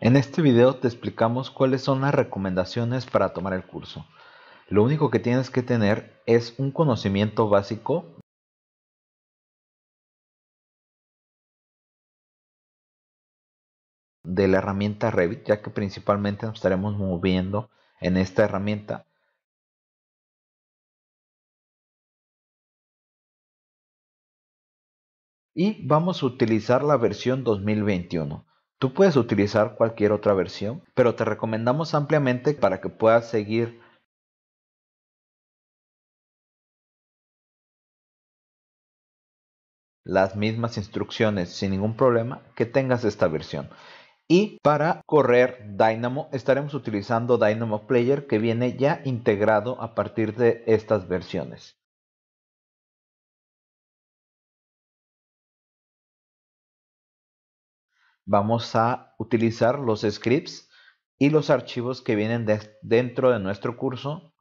En este video te explicamos cuáles son las recomendaciones para tomar el curso. Lo único que tienes que tener es un conocimiento básico de la herramienta Revit, ya que principalmente nos estaremos moviendo en esta herramienta. Y vamos a utilizar la versión 2021. Tú puedes utilizar cualquier otra versión, pero te recomendamos ampliamente para que puedas seguir las mismas instrucciones sin ningún problema que tengas esta versión. Y para correr Dynamo estaremos utilizando Dynamo Player que viene ya integrado a partir de estas versiones. vamos a utilizar los scripts y los archivos que vienen dentro de nuestro curso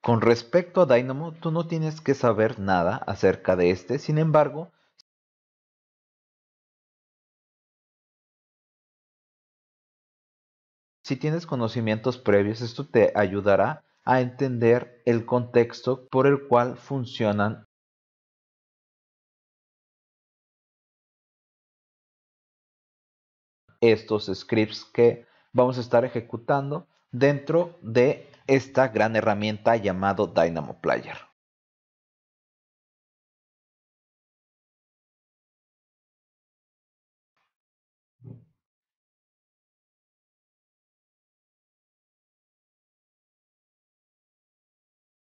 Con respecto a Dynamo, tú no tienes que saber nada acerca de este, sin embargo, si tienes conocimientos previos, esto te ayudará a entender el contexto por el cual funcionan estos scripts que vamos a estar ejecutando dentro de esta gran herramienta llamado Dynamo Player.